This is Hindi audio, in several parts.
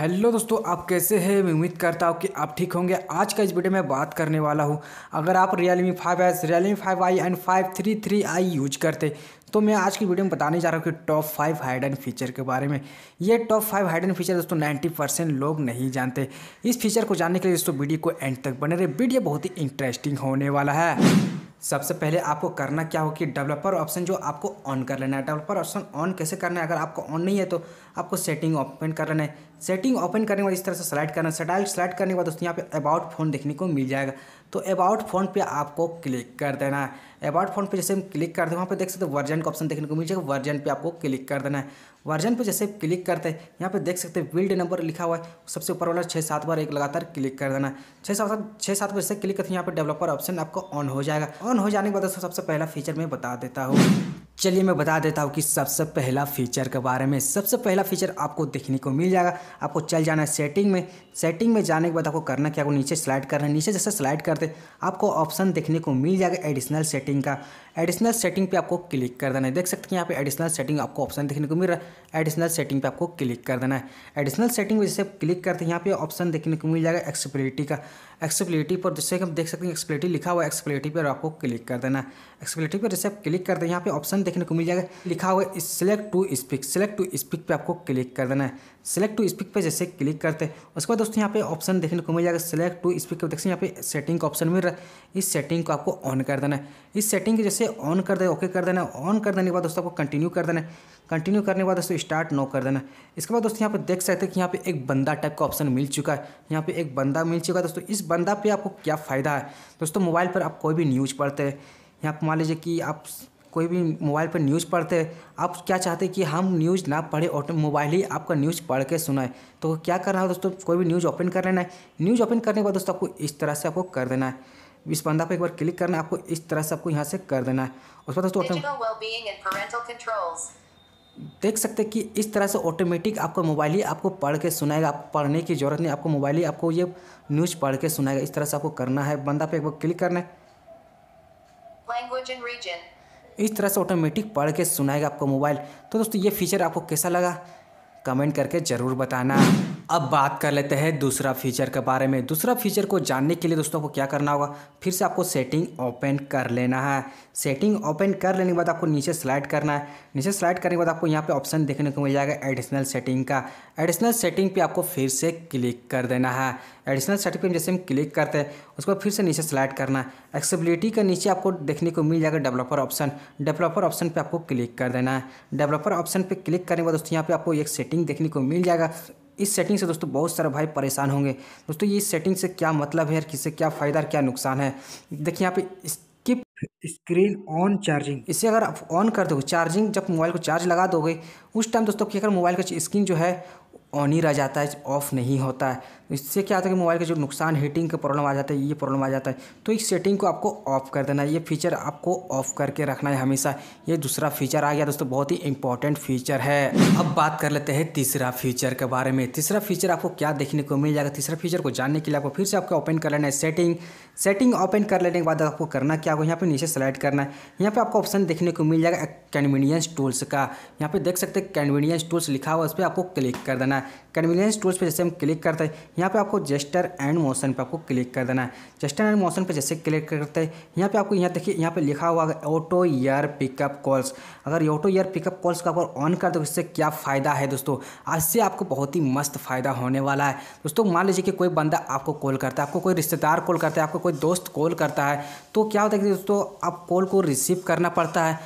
हेलो दोस्तों आप कैसे हैं मैं उम्मीद करता हूँ कि आप ठीक होंगे आज का इस वीडियो में बात करने वाला हूँ अगर आप five Realme Realme five I and five three three I use करते तो मैं आज की वीडियो में बताने जा रहा हूँ कि top five hidden feature के बारे में ये top five hidden feature दोस्तों नाइन्टी परसेंट लोग नहीं जानते इस फीचर को जानने के लिए दोस्तों वीडियो को एंड तक बने रहे वीडियो बहुत ही इंटरेस्टिंग होने वाला है सबसे पहले आपको करना क्या हो कि डेवलपर ऑप्शन जो आपको ऑन कर लेना है डेवलपर ऑप्शन ऑन कैसे करना है अगर आपको ऑन नहीं है तो आपको सेटिंग ओपन कर लेना है सेटिंग ओपन करने के बाद इस तरह से स्लाइड करना है सेटाइल स्लाइड करने के बाद दोस्तों यहाँ पे अबाउट फोन देखने को मिल जाएगा तो अबाउट फोन पे आपको क्लिक कर देना है अबाउट फोन पे जैसे हम क्लिक करते हैं वहाँ पे देख सकते हैं वर्जन का ऑप्शन देखने को मिल जाएगा वर्जन पे आपको क्लिक कर देना है वर्जन पे जैसे क्लिक करते हैं यहाँ पे देख सकते हैं बिल्ड नंबर लिखा हुआ है सबसे ऊपर वाला छः सात बार एक लगातार क्लिक कर देना है छः सात छः सात बार जैसे क्लिक करते हैं यहाँ पर डेवलपर ऑप्शन आपको ऑन हो जाएगा ऑन हो जाने के बाद सबसे पहला फीचर मैं बता देता हूँ चलिए मैं बता देता हूँ कि सबसे पहला फीचर के बारे में सबसे पहला फीचर आपको देखने को मिल जाएगा आपको चल जाना है सेटिंग में सेटिंग में जाने के बाद आपको करना क्या आपको नीचे स्लाइड करना है नीचे जैसे स्लाइड करते आपको ऑप्शन देखने को मिल जाएगा एडिशनल सेटिंग का एडिशनल सेटिंग पे आपको क्लिक कर देना है देख सकते हैं यहाँ पे एडिशनल सेटिंग आपको ऑप्शन देखने को मिल रहा है एडिशनल सेटिंग पे आपको क्लिक कर देना है एडिशनल सेटिंग में जैसे क्लिक करते हैं यहाँ पे ऑप्शन देखने को मिल जाएगा एक्सेबिलिटी का एक्सप्लेटिव पर जैसे कि हम देख सकते हैं एक्सेबिलिटी लिखा हुआ है पर आपको क्लिक कर देना एक्सेबिलिटी पर जैसे आप क्लिक कर दें यहाँ पे ऑप्शन देखने को मिल जाएगा लिखा हुआ है select to speak select to speak पे आपको क्लिक कर देना है सिलेक्ट टू स्पीक पे जैसे क्लिक करते हैं उसके बाद दोस्तों यहाँ पे ऑप्शन देखने को मिल जाएगा सिलेक्ट टू स्पीक देख सकते यहाँ पे सेटिंग का ऑप्शन मिल रहा है इस सेटिंग को आपको ऑन कर देना है इस सेटिंग को जैसे ऑन कर दे ओके कर देना है ऑन कर देने के बाद दोस्तों आपको कंटिन्यू कर देना है कंटिन्यू करने के बाद दोस्तों स्टार्ट नो कर देना इसके बाद दोस्तों यहाँ पर देख सकते हैं कि यहाँ पे एक बंदा टाइप का ऑप्शन मिल चुका है यहाँ पे एक बंदा मिल चुका है दोस्तों इस बंदा पे आपको क्या फ़ायदा है दोस्तों मोबाइल पर आप कोई भी न्यूज़ पढ़ते हैं यहाँ पर मान लीजिए कि आप कोई भी मोबाइल पर न्यूज़ पढ़ते हैं आप क्या चाहते हैं कि हम न्यूज़ ना पढ़े ऑटो मोबाइल ही आपका न्यूज़ पढ़ के सुनाए तो क्या करना है दोस्तों कोई भी न्यूज़ ओपन कर लेना है न्यूज़ ओपन करने के बाद दोस्तों आपको इस तरह से आपको कर देना है इस बंदा पर एक बार क्लिक करना है आपको इस तरह से आपको यहाँ से कर देना है उसके बाद दोस्तों देख सकते हैं कि इस तरह से ऑटोमेटिक आपको मोबाइल ही आपको पढ़ के सुनाएगा आपको पढ़ने की ज़रूरत नहीं आपको मोबाइल ही आपको ये न्यूज़ पढ़ के सुनाएगा इस तरह से आपको करना है बंदा पे एक बार क्लिक करना है इस तरह से ऑटोमेटिक पढ़ के सुनाएगा आपको मोबाइल तो दोस्तों ये फीचर आपको कैसा लगा कमेंट करके ज़रूर बताना अब बात कर लेते हैं दूसरा फीचर के बारे में दूसरा फीचर को जानने के लिए दोस्तों को क्या करना होगा फिर से आपको सेटिंग ओपन कर लेना है सेटिंग ओपन कर लेने के बाद आपको नीचे स्लाइड करना है नीचे स्लाइड करने के बाद आपको यहाँ पे ऑप्शन देखने को मिल जाएगा एडिशनल सेटिंग का एडिशनल सेटिंग पे आपको फिर से क्लिक कर देना है एडिशनल सेटिंग पर जैसे हम क्लिक करते हैं उसके बाद फिर से नीचे स्लाइड करना है एक्सेबिलिटी के नीचे आपको देखने को मिल जाएगा डेवलपर ऑप्शन डेवलपर ऑप्शन पर आपको क्लिक कर देना है डेवलपर ऑप्शन पर क्लिक करने के बाद दोस्तों यहाँ पर आपको एक सेटिंग सेटिंग देखने को मिल जाएगा इस सेटिंग से दोस्तों बहुत सारे भाई परेशान होंगे दोस्तों ये सेटिंग से क्या मतलब है किससे क्या फ़ायदा क्या नुकसान है देखिए यहाँ पे स्किप स्क्रीन ऑन चार्जिंग इसे अगर आप ऑन कर दोगे चार्जिंग जब मोबाइल को चार्ज लगा दोगे उस टाइम दोस्तों क्या अगर मोबाइल का स्क्रीन जो है ऑन ही रह जाता है ऑफ नहीं होता है इससे क्या होता है कि मोबाइल का जो नुकसान हीटिंग का प्रॉब्लम आ जाता है ये प्रॉब्लम आ जाता है तो इस सेटिंग को आपको ऑफ कर देना है ये फीचर आपको ऑफ करके रखना है हमेशा ये दूसरा फीचर आ गया दोस्तों बहुत ही इंपॉर्टेंट फीचर है अब बात कर लेते हैं तीसरा फीचर के बारे में तीसरा फीचर आपको क्या देखने को मिल जाएगा तीसरा फीचर को जानने के लिए आपको फिर से आपको ओपन कर लेना है सेटिंग सेटिंग ओपन कर लेने के बाद आपको करना क्या होगा यहाँ पे नीचे सेलेक्ट करना है यहाँ पे आपको ऑप्शन देखने को मिल जाएगा कन्वीनियंस टूल्स का यहाँ पे देख सकते हैं कन्वीनियंस टूल्स लिखा हुआ उस पर आपको क्लिक कर देना है कन्वीनियंस टूल्स पर जैसे हम क्लिक करते हैं यहाँ पे आपको जेस्टर एंड मोशन पे आपको क्लिक कर देना है जेस्टर एंड मोशन पे जैसे क्लिक करते हैं यहाँ पे आपको यहाँ देखिए यहाँ पे लिखा हुआ है ऑटो ईयर पिकअप कॉल्स अगर ऑटो ईयर पिकअप कॉल्स का आप ऑन कर दो इससे क्या फ़ायदा है दोस्तों आज से आपको बहुत ही मस्त फ़ायदा होने वाला है दोस्तों मान लीजिए कि कोई बंदा आपको कॉल करता है आपको कोई रिश्तेदार कॉल करता है आपको कोई दोस्त कॉल करता है तो क्या होता है कि दोस्तों आप कॉल को रिसीव करना पड़ता है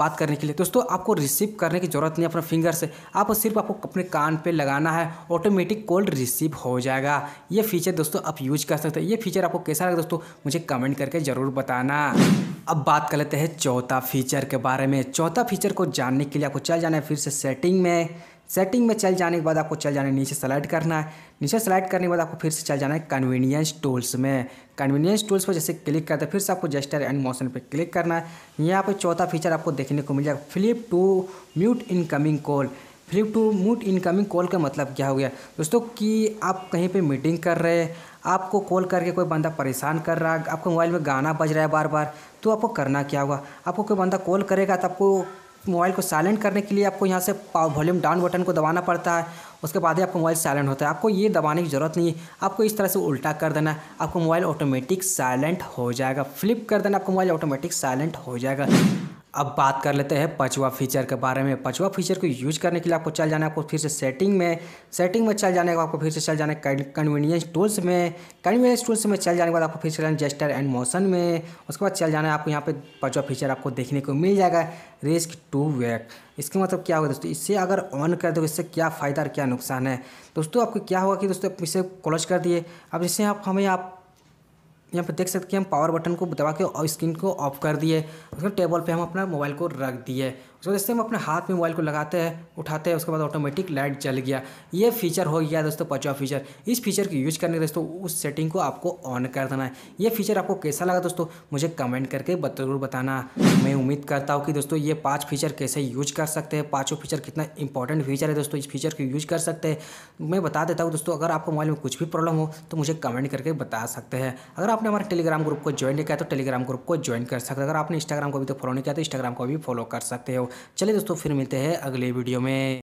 बात करने के लिए दोस्तों आपको रिसीव करने की ज़रूरत नहीं अपने फिंगर से आप सिर्फ आपको अपने कान पे लगाना है ऑटोमेटिक कॉल रिसीव हो जाएगा ये फीचर दोस्तों आप यूज कर सकते हैं ये फीचर आपको कैसा लगा दोस्तों मुझे कमेंट करके ज़रूर बताना अब बात कर लेते हैं चौथा फीचर के बारे में चौथा फीचर को जानने के लिए आपको चल जाना है फिर से सेटिंग में सेटिंग में चल जाने के बाद आपको चल जाना है नीचे सेलेक्ट करना है नीचे सेलेक्ट करने के बाद आपको फिर से चल जाना है कन्वीनियंस टूल्स में कन्वीनियंस टूल्स पर जैसे क्लिक करते हैं फिर से आपको जेस्टर एंड मोशन पर क्लिक करना है यहाँ पर चौथा फीचर आपको देखने को मिल जाएगा flip to mute incoming call flip to mute incoming call का मतलब क्या हो गया दोस्तों कि आप कहीं पर मीटिंग कर रहे हैं आपको कॉल करके कोई बंदा परेशान कर रहा है आपके मोबाइल में गाना बज रहा है बार बार तो आपको करना क्या होगा आपको कोई बंदा कॉल करेगा तो आपको मोबाइल को साइलेंट करने के लिए आपको यहाँ से वॉल्यूम डाउन बटन को दबाना पड़ता है उसके बाद ही आपका मोबाइल साइलेंट होता है आपको ये दबाने की ज़रूरत नहीं है आपको इस तरह से उल्टा कर देना आपको मोबाइल ऑटोमेटिक साइलेंट हो जाएगा फ्लिप कर देना आपका मोबाइल ऑटोमेटिक साइलेंट हो जाएगा अब बात कर लेते हैं पचवा फीचर के बारे में पचवा फीचर को यूज करने के लिए आपको चल जाना है आपको फिर से सेटिंग में सेटिंग में चल जाने बाद आपको फिर से चल जाना है कन्वीनियंस टूल्स में कन्वीनियंस टूल्स में चल जाने के बाद आपको फिर से जाना जेस्टर एंड मोशन में उसके बाद चल जाना है आपको यहाँ पे पचवा फीचर आपको देखने को मिल जाएगा रिस्क टू वैक इसके मतलब क्या होगा दोस्तों इससे अगर ऑन कर दो इससे क्या फ़ायदा और क्या नुकसान है दोस्तों आपको क्या होगा कि दोस्तों इसे क्लोज कर दिए अब इससे आप हमें आप यहाँ पर देख सकते हैं हम पावर बटन को दबा के और स्क्रीन को ऑफ कर दिए उसके टेबल पे हम अपना मोबाइल को रख दिए दोस्तों जैसे हम अपने हाथ में मोबाइल को लगाते हैं उठाते हैं उसके बाद ऑटोमेटिक लाइट जल गया ये फीचर हो गया दोस्तों पचवा फीचर इस फीचर की यूज करने दोस्तों उस सेटिंग को आपको ऑन कर देना है ये फीचर आपको कैसा लगा दोस्तों मुझे कमेंट करके जरूर बताना मैं उम्मीद करता हूँ कि दोस्तों ये पाँच फीचर कैसे यूज कर सकते हैं पाँचों फीचर कितना इंपॉर्टेंट फीचर है दोस्तों इस फीचर को यूज कर सकते हैं मैं बता देता हूँ दोस्तों अगर आपको मोबाइल में कुछ भी प्रॉब्लम हो तो मुझे कमेंट करके बता सकते हैं अगर आपने हमारे टेलीग्राम ग्रुप को ज्वाइन नहीं किया तो टेलीग्राम ग्रुप को ज्वाइन कर सकते हैं अगर आपने इंस्टाग्राम को भी तो फॉलो नहीं किया तो इंस्टाग्राम को भी फॉलो कर सकते हो चलिए दोस्तों फिर मिलते हैं अगले वीडियो में